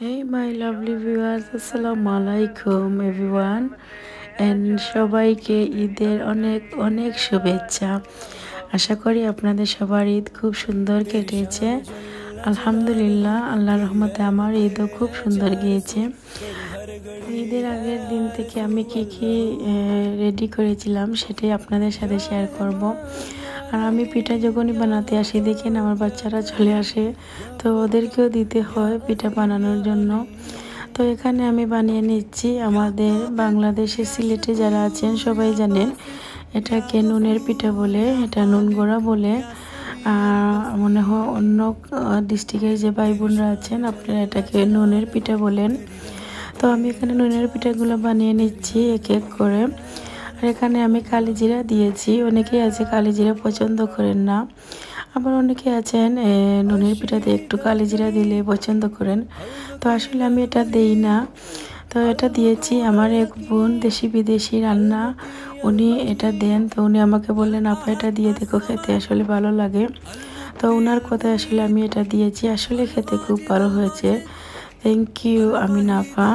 hey my lovely viewers আসসালামু আলাইকুম everyone and সবাইকে ঈদের অনেক অনেক শুভেচ্ছা আশা করি আপনাদের সবার ঈদ খুব সুন্দর কেটেছে আলহামদুলিল্লাহ আল্লাহ রহমতে আমার ঈদও খুব সুন্দর গিয়েছে ঈদের আগের দিন থেকে আমি কি কি রেডি করেছিলাম সেটাই আপনাদের সাথে শেয়ার করব আর আমি পিঠা যখনই বানাতে আসি দেখেন আমার বাচ্চারা চলে আসে তো ওদেরকেও দিতে হয় পিঠা বানানোর জন্য তো এখানে আমি বানিয়ে নিচ্ছি আমাদের বাংলাদেশে সিলেটে যারা আছেন সবাই জানেন এটাকে নুনের পিঠা বলে এটা নুন গোড়া বলে মনে হয় অন্য ডিস্ট্রিক্টের যে ভাই বোনরা আছেন আপনারা এটাকে নুনের পিঠা বলেন তো আমি এখানে নুনের পিঠাগুলো বানিয়ে নিচ্ছি এক এক করে এখানে আমি কালি জিরা দিয়েছি অনেকেই আছে কালি জিরা পছন্দ করেন না আবার অনেকে আছেন নুনের পিঠাতে একটু কালি জিরা দিলে পছন্দ করেন তো আসলে আমি এটা দেই না তো এটা দিয়েছি আমার এক বোন দেশি বিদেশি রান্না উনি এটা দেন তো উনি আমাকে বললেন আপা এটা দিয়ে দেখো খেতে আসলে ভালো লাগে তো ওনার কথা আসলে আমি এটা দিয়েছি আসলে খেতে খুব ভালো হয়েছে থ্যাংক ইউ আমি নাফা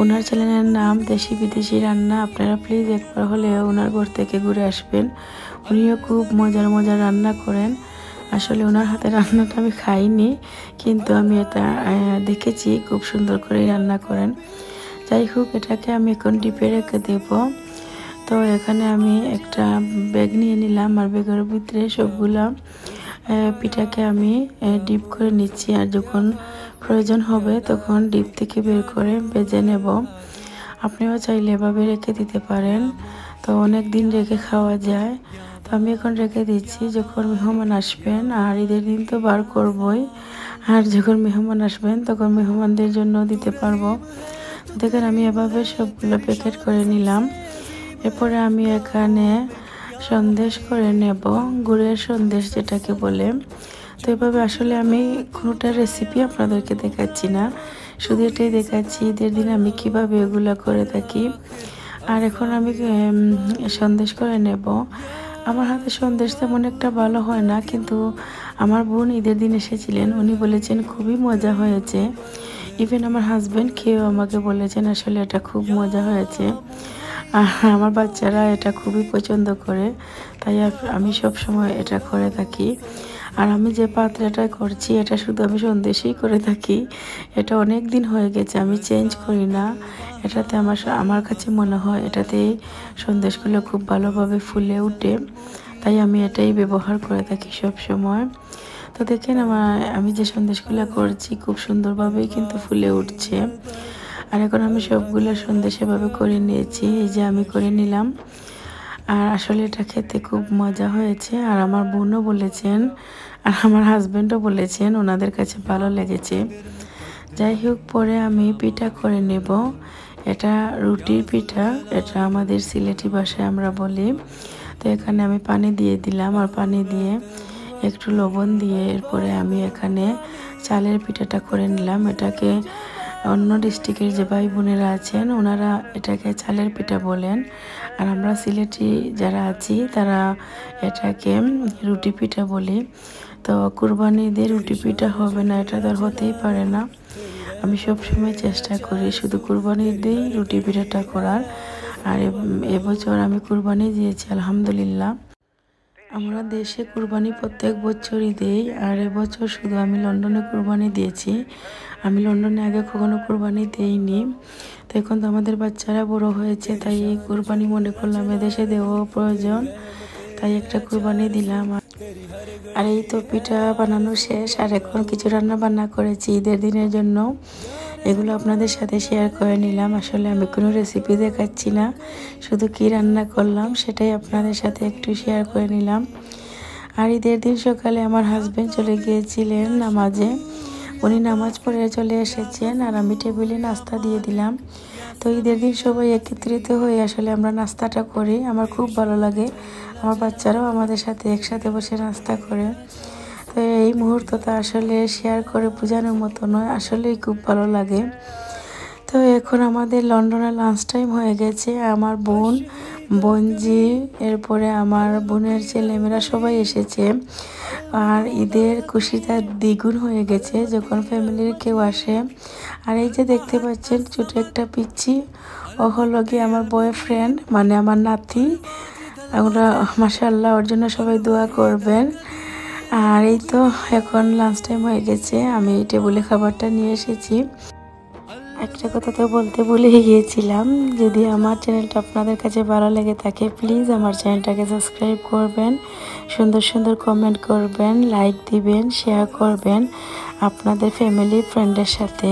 ওনার চ্যানেলের নাম দেশি বিদেশি রান্না আপনারা প্লিজ একবার হলেও ওনার ঘর থেকে ঘুরে আসবেন উনিও খুব মজার মজার রান্না করেন আসলে ওনার হাতে রান্নাটা আমি খাইনি কিন্তু আমি এটা দেখেছি খুব সুন্দর করে রান্না করেন যাই হোক এটাকে আমি এখন ডিপে রেখে দেব তো এখানে আমি একটা ব্যাগ নিয়ে নিলাম আর ব্যাগের ভিতরে সবগুলো পিঠাকে আমি ডিপ করে নিচ্ছি আর যখন প্রয়োজন হবে তখন ডিপ থেকে বের করে বেজে নেব আপনিও চাইলে এভাবে রেখে দিতে পারেন তো অনেক দিন রেখে খাওয়া যায় তো আমি এখন রেখে দিচ্ছি যখন মেহমান আসবেন আর ঈদের দিন তো বার করবই আর যখন মেহমান আসবেন তখন মেহমানদের জন্য দিতে পারবো দেখেন আমি এভাবে সবগুলো প্যাকেট করে নিলাম এরপরে আমি এখানে সন্দেশ করে নেব গুড়ের সন্দেশ যেটাকে বলে তো এভাবে আসলে আমি কোনোটা রেসিপি আপনাদেরকে দেখাচ্ছি না শুধু এটাই দেখাচ্ছি ঈদের দিন আমি কিভাবে এগুলো করে থাকি আর এখন আমি সন্দেশ করে নেব আমার হাতে সন্দেশ তেমন একটা ভালো হয় না কিন্তু আমার বোন ঈদের দিন এসেছিলেন উনি বলেছেন খুবই মজা হয়েছে ইভেন আমার হাজব্যান্ড খেয়েও আমাকে বলেছেন আসলে এটা খুব মজা হয়েছে আর আমার বাচ্চারা এটা খুবই পছন্দ করে তাই আমি সব সময় এটা করে থাকি আর আমি যে পাত্রটা করছি এটা শুধু আমি সন্দেশেই করে থাকি এটা অনেক দিন হয়ে গেছে আমি চেঞ্জ করি না এটাতে আমার আমার কাছে মনে হয় এটাতে সন্দেশগুলো খুব ভালোভাবে ফুলে উঠে তাই আমি এটাই ব্যবহার করে থাকি সব সময় তো দেখেন আমার আমি যে সন্দেশগুলো করছি খুব সুন্দরভাবেই কিন্তু ফুলে উঠছে আর এখন আমি সবগুলো সন্ধ্যে সেভাবে করে নিয়েছি এই যে আমি করে নিলাম আর আসলে এটা খেতে খুব মজা হয়েছে আর আমার বোনও বলেছেন আর আমার হাজব্যান্ডও বলেছেন ওনাদের কাছে ভালো লেগেছে যাই হোক পরে আমি পিঠা করে নেব এটা রুটির পিঠা এটা আমাদের সিলেটি ভাষায় আমরা বলি তো এখানে আমি পানি দিয়ে দিলাম আর পানি দিয়ে একটু লবণ দিয়ে এরপরে আমি এখানে চালের পিঠাটা করে নিলাম এটাকে অন্য ডিস্ট্রিক্টের যে ভাই বোনেরা আছেন ওনারা এটাকে চালের পিঠা বলেন আর আমরা সিলেটি যারা আছি তারা এটাকে রুটি পিঠা বলি তো কুরবানি দিয়ে রুটি পিঠা হবে না এটা তো হতেই পারে না আমি সবসময় চেষ্টা করি শুধু কুরবানি দিয়েই রুটি পিঠাটা করার আর এবছর আমি কুরবানি দিয়েছি আলহামদুলিল্লাহ আমরা দেশে কুরবানি প্রত্যেক বছরই দেই আর এবছর শুধু আমি লন্ডনে কুরবানি দিয়েছি আমি লন্ডনে আগে কখনো কুরবানি দেইনি তো এখন তো আমাদের বাচ্চারা বড় হয়েছে তাই এই কুরবানি মনে করলাম এদেশে দেওয়া প্রয়োজন তাই একটা কুরবানি দিলাম আর এই তো পিঠা বানানো শেষ আর এখন কিছু রান্না বান্না করেছি ঈদের দিনের জন্য এগুলো আপনাদের সাথে শেয়ার করে নিলাম আসলে আমি কোনো রেসিপি দেখাচ্ছি না শুধু কি রান্না করলাম সেটাই আপনাদের সাথে একটু শেয়ার করে নিলাম আর ঈদের দিন সকালে আমার হাজব্যান্ড চলে গিয়েছিলেন নামাজে উনি নামাজ পড়ে চলে এসেছেন আর আমি টেবিলে নাস্তা দিয়ে দিলাম তো ঈদের দিন সবাই একত্রিত হয়ে আসলে আমরা নাস্তাটা করি আমার খুব ভালো লাগে আমার বাচ্চারাও আমাদের সাথে একসাথে বসে নাস্তা করে এই মুহূর্তটা আসলে শেয়ার করে বোঝানোর মতো নয় আসলেই খুব ভালো লাগে তো এখন আমাদের লন্ডনে লাঞ্চ টাইম হয়ে গেছে আমার বোন বোনজি এরপরে আমার বোনের ছেলেমেয়েরা সবাই এসেছে আর ঈদের খুশিটা দ্বিগুণ হয়ে গেছে যখন ফ্যামিলির কেউ আসে আর এই যে দেখতে পাচ্ছেন ছোটো একটা পিচ্ছি ও হলো গিয়ে আমার বয়ফ্রেন্ড মানে আমার নাতি আমরা আল্লাহ ওর জন্য সবাই দোয়া করবেন আর এই তো এখন লাঞ্চ টাইম হয়ে গেছে আমি এই টেবিলে খাবারটা নিয়ে এসেছি একটা কথা তো বলতে বলে গিয়েছিলাম যদি আমার চ্যানেলটা আপনাদের কাছে ভালো লেগে থাকে প্লিজ আমার চ্যানেলটাকে সাবস্ক্রাইব করবেন সুন্দর সুন্দর কমেন্ট করবেন লাইক দিবেন শেয়ার করবেন আপনাদের ফ্যামিলি ফ্রেন্ডের সাথে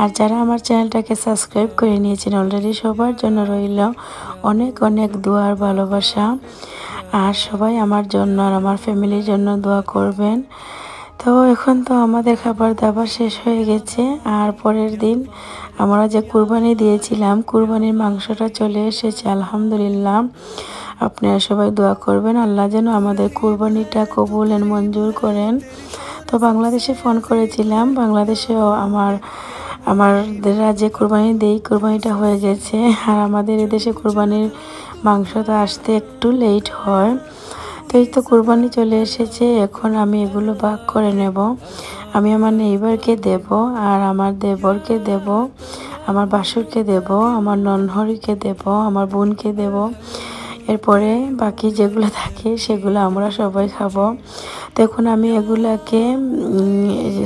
আর যারা আমার চ্যানেলটাকে সাবস্ক্রাইব করে নিয়েছেন অলরেডি সবার জন্য রইল অনেক অনেক দুয়ার ভালোবাসা আর সবাই আমার জন্য আর আমার ফ্যামিলির জন্য দোয়া করবেন তো এখন তো আমাদের খাবার দাবার শেষ হয়ে গেছে আর পরের দিন আমরা যে কুরবানি দিয়েছিলাম কুরবানির মাংসটা চলে এসেছে আলহামদুলিল্লাহ আপনারা সবাই দোয়া করবেন আল্লাহ যেন আমাদের কুরবানিটা কবুল মঞ্জুর করেন তো বাংলাদেশে ফোন করেছিলাম বাংলাদেশেও আমার আমার রাজ্যে কোরবানি দেই কোরবানিটা হয়ে গেছে আর আমাদের এদেশে কোরবানির তো আসতে একটু লেট হয় তো এই তো কোরবানি চলে এসেছে এখন আমি এগুলো ভাগ করে নেব আমি আমার নেইবারকে দেব আর আমার দেবরকে দেব আমার বাসুরকে দেব আমার ননহরিকে দেব আমার বোনকে দেব এরপরে বাকি যেগুলো থাকে সেগুলো আমরা সবাই খাবো দেখুন আমি এগুলাকে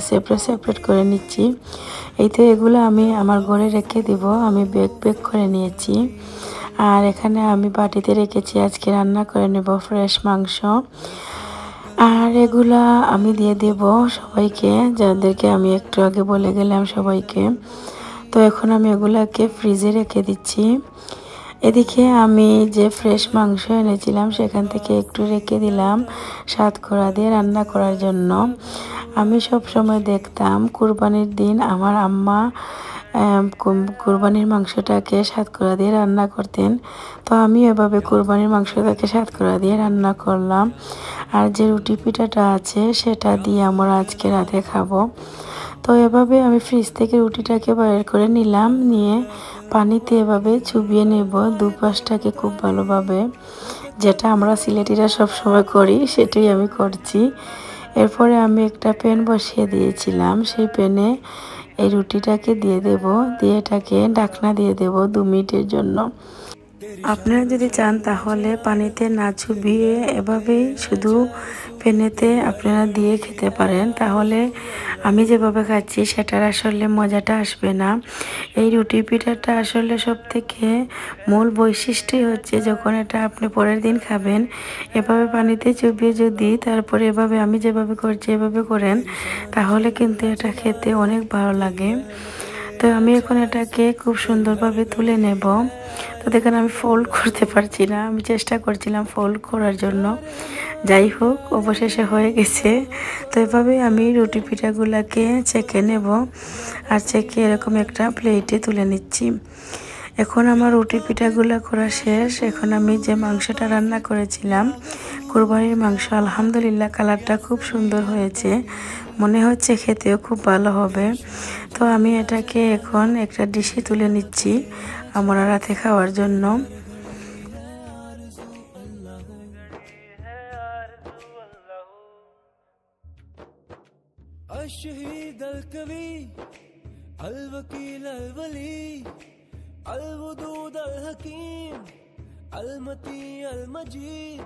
সেপারেট সেপারেট করে নিচ্ছি এই তো এগুলো আমি আমার ঘরে রেখে দিব আমি ব্যাগ ব্যাগ করে নিয়েছি আর এখানে আমি বাটিতে রেখেছি আজকে রান্না করে নেব ফ্রেশ মাংস আর এগুলা আমি দিয়ে দেব সবাইকে যাদেরকে আমি একটু আগে বলে গেলাম সবাইকে তো এখন আমি এগুলাকে ফ্রিজে রেখে দিচ্ছি এদিকে আমি যে ফ্রেশ মাংস এনেছিলাম সেখান থেকে একটু রেখে দিলাম সাতকড়া দিয়ে রান্না করার জন্য আমি সব সময় দেখতাম কুরবানির দিন আমার আম্মা কুরবানির মাংসটাকে করা দিয়ে রান্না করতেন তো আমি এভাবে কুরবানির মাংসটাকে করা দিয়ে রান্না করলাম আর যে রুটি পিঠাটা আছে সেটা দিয়ে আমরা আজকে রাতে খাবো তো এভাবে আমি ফ্রিজ থেকে রুটিটাকে বাইর করে নিলাম নিয়ে পানিতে এভাবে চুবিয়ে নেব দুপাশটাকে খুব ভালোভাবে যেটা আমরা সিলেটিরা সবসময় করি সেটাই আমি করছি এরপরে আমি একটা প্যান বসিয়ে দিয়েছিলাম সেই প্যানে এই রুটিটাকে দিয়ে দেব দিয়ে এটাকে ডাকনা দিয়ে দেব দু মিনিটের জন্য আপনারা যদি চান তাহলে পানিতে না চুবিয়ে এভাবেই শুধু পেনেতে আপনারা দিয়ে খেতে পারেন তাহলে আমি যেভাবে খাচ্ছি সেটার আসলে মজাটা আসবে না এই রুটি পিঠাটা আসলে সব থেকে মূল বৈশিষ্ট্যই হচ্ছে যখন এটা আপনি পরের দিন খাবেন এভাবে পানিতে চুবিয়ে যদি তারপরে এভাবে আমি যেভাবে করছি এভাবে করেন তাহলে কিন্তু এটা খেতে অনেক ভালো লাগে তো আমি এখন এটাকে খুব সুন্দরভাবে তুলে নেব তো দেখুন আমি ফোল্ড করতে পারছি না আমি চেষ্টা করছিলাম ফোল্ড করার জন্য যাই হোক অবশেষে হয়ে গেছে তো এভাবে আমি রুটি পিঠাগুলোকে চেকে নেব আর চেকে এরকম একটা প্লেটে তুলে নিচ্ছি এখন আমার রুটি পিঠাগুলো করা শেষ এখন আমি যে মাংসটা রান্না করেছিলাম কোরবানির মাংস আলহামদুলিল্লাহ কালারটা খুব সুন্দর হয়েছে মনে হচ্ছে খেতেও খুব ভালো হবে তো আমি এটাকে এখন একটা ডিশে তুলে নিচ্ছি আমরা রাতে খাওয়ার জন্য الشهيد الكبير الوكيل الولي الودود الحكيم المتي المجيد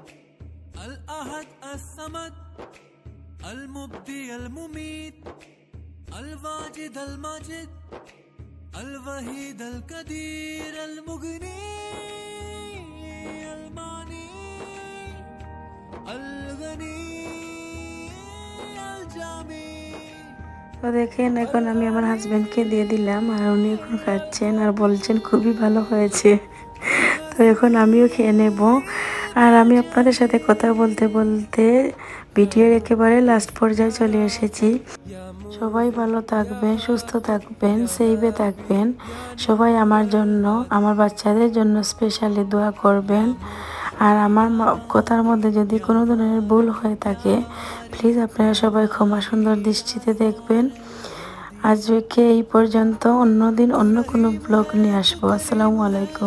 الأحد الصمد المبدي المميت الواجد الماجد الوحيد القدير المغني الماني الغني তো দেখেন এখন আমি আমার হাজব্যান্ডকে দিয়ে দিলাম আর উনি এখন খাচ্ছেন আর বলছেন খুবই ভালো হয়েছে তো এখন আমিও খেয়ে নেব আর আমি আপনাদের সাথে কথা বলতে বলতে ভিডিওর একেবারে লাস্ট পর্যায়ে চলে এসেছি সবাই ভালো থাকবেন সুস্থ থাকবেন সেইভে থাকবেন সবাই আমার জন্য আমার বাচ্চাদের জন্য স্পেশালি দোয়া করবেন আর আমার কথার মধ্যে যদি কোনো ধরনের ভুল হয়ে থাকে প্লিজ আপনারা সবাই ক্ষমা সুন্দর দৃষ্টিতে দেখবেন আজকে এই পর্যন্ত অন্যদিন অন্য কোনো ব্লগ নিয়ে আসবো আসসালামু আলাইকুম